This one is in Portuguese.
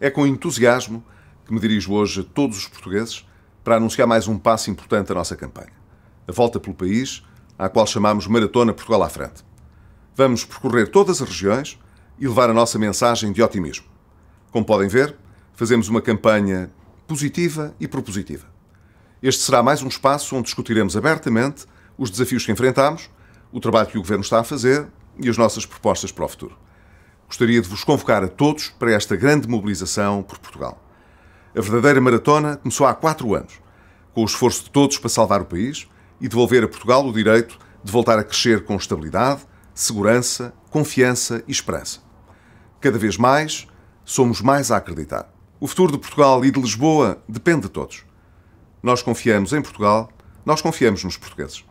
É com entusiasmo que me dirijo hoje a todos os portugueses para anunciar mais um passo importante da nossa campanha. A volta pelo país, à qual chamamos Maratona Portugal à Frente. Vamos percorrer todas as regiões e levar a nossa mensagem de otimismo. Como podem ver, fazemos uma campanha positiva e propositiva. Este será mais um espaço onde discutiremos abertamente os desafios que enfrentamos, o trabalho que o Governo está a fazer e as nossas propostas para o futuro gostaria de vos convocar a todos para esta grande mobilização por Portugal. A verdadeira maratona começou há quatro anos, com o esforço de todos para salvar o país e devolver a Portugal o direito de voltar a crescer com estabilidade, segurança, confiança e esperança. Cada vez mais, somos mais a acreditar. O futuro de Portugal e de Lisboa depende de todos. Nós confiamos em Portugal, nós confiamos nos portugueses.